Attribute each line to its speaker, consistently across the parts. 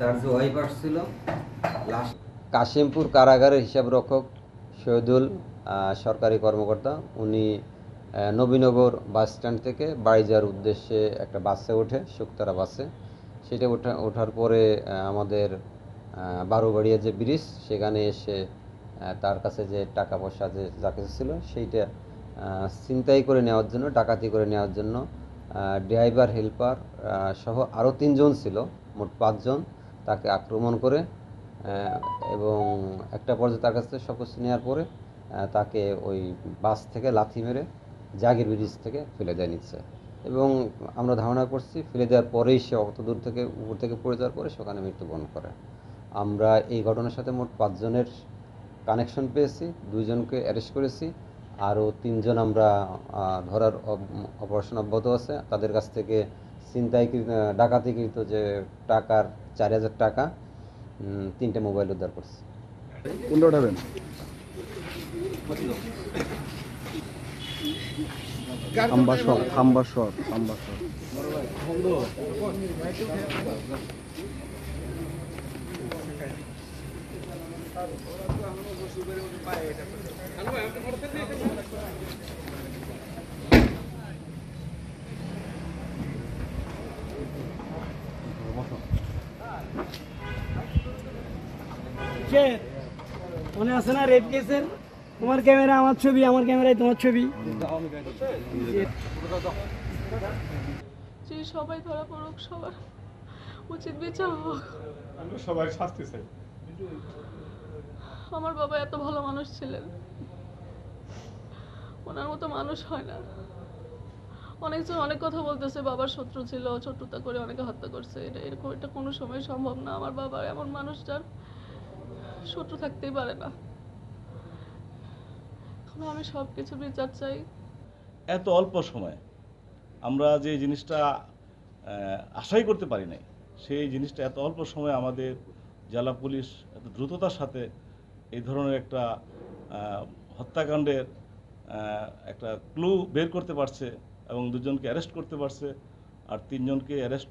Speaker 1: তার যে ওয়াইফ আসছিল কাশিমপুর কারাগারের হিসাবরক্ষক শহীদুল সরকারি কর্মকর্তা উনি নবীনগর বাস স্ট্যান্ড থেকে বাড়ি যাওয়ার উদ্দেশ্যে একটা বাসে ওঠে শুক্তারা বাসে সেটা ওঠা ওঠার পরে আমাদের বারোবাড়িয়া যে ব্রিজ সেখানে এসে তার কাছে যে টাকা পয়সা যে যা কিছু ছিল সেইটা চিন্তাই করে নেওয়ার জন্য ডাকাতি করে নেওয়ার জন্য ড্রাইভার হেল্পার সহ আরও তিনজন ছিল মোট পাঁচজন তাকে আক্রমণ করে এবং একটা পর্যায়ে তার কাছ থেকে সব কিছু নেওয়ার পরে তাকে ওই বাস থেকে লাথি মেরে জাগির ব্রিজ থেকে ফেলে দেয় নিচ্ছে এবং আমরা ধারণা করছি ফেলে দেওয়ার পরেই সে অত দূর থেকে উপর থেকে পড়ে যাওয়ার পরে সেখানে মৃত্যুবরণ করে আমরা এই ঘটনার সাথে মোট পাঁচজনের কানেকশন পেয়েছি দুইজনকে অ্যারেস্ট করেছি আরও তিনজন আমরা ধরার অপারেশন অব্যাহত আছে তাদের কাছ থেকে চিন্তাইকৃত ডাকাতিকৃত যে টাকার চার হাজার টাকা তিনটে মোবাইল উদ্ধার করছে কোনটা উঠাবেন খাম্বাসর
Speaker 2: খাম্বাসর খাম্বাসর
Speaker 1: Thank
Speaker 3: কে মনে আছে না রেপ কেসের তোমার ক্যামেরা আমার ছবি আমার ক্যামেরায় তোমার ছবি যে সবাই ধরা পড়ুক সবার উচিত বিচার হোক
Speaker 2: সবাই শাস্তি চাই
Speaker 3: আমার বাবা এত ভালো মানুষ ছিলেন ওনার মতো মানুষ হয় না অনেকজন অনেক কথা বলতেছে বাবার শত্রু ছিল ছোট্টতা করে অনেকে হত্যা করছে এটা এরকম এটা কোনো সময় সম্ভব না আমার বাবা এমন মানুষটার শত্রু থাকতেই পারে না এখন আমি সব কিছু বিচার চাই
Speaker 2: এত অল্প সময় আমরা যে জিনিসটা আশাই করতে পারি নাই সেই জিনিসটা এত অল্প সময় আমাদের জেলা পুলিশ এত দ্রুততার সাথে এই ধরনের একটা হত্যাকাণ্ডের একটা ক্লু বের করতে পারছে এবং দুজনকে অ্যারেস্ট করতে পারছে আর তিনজনকে অ্যারেস্ট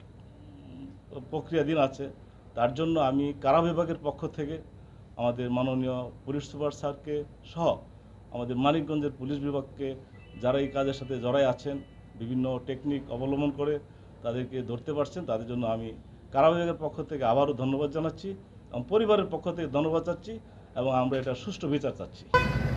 Speaker 2: প্রক্রিয়াধীন আছে তার জন্য আমি কারা বিভাগের পক্ষ থেকে আমাদের মাননীয় পুলিশ সুপার স্যারকে সহ আমাদের মানিকগঞ্জের পুলিশ বিভাগকে যারা এই কাজের সাথে জড়ায় আছেন বিভিন্ন টেকনিক অবলম্বন করে তাদেরকে ধরতে পারছেন তাদের জন্য আমি কারাবিভাগের পক্ষ থেকে আবারও ধন্যবাদ জানাচ্ছি এবং পরিবারের পক্ষ থেকে ধন্যবাদ চাচ্ছি এবং আমরা এটা সুষ্ঠু বিচার চাচ্ছি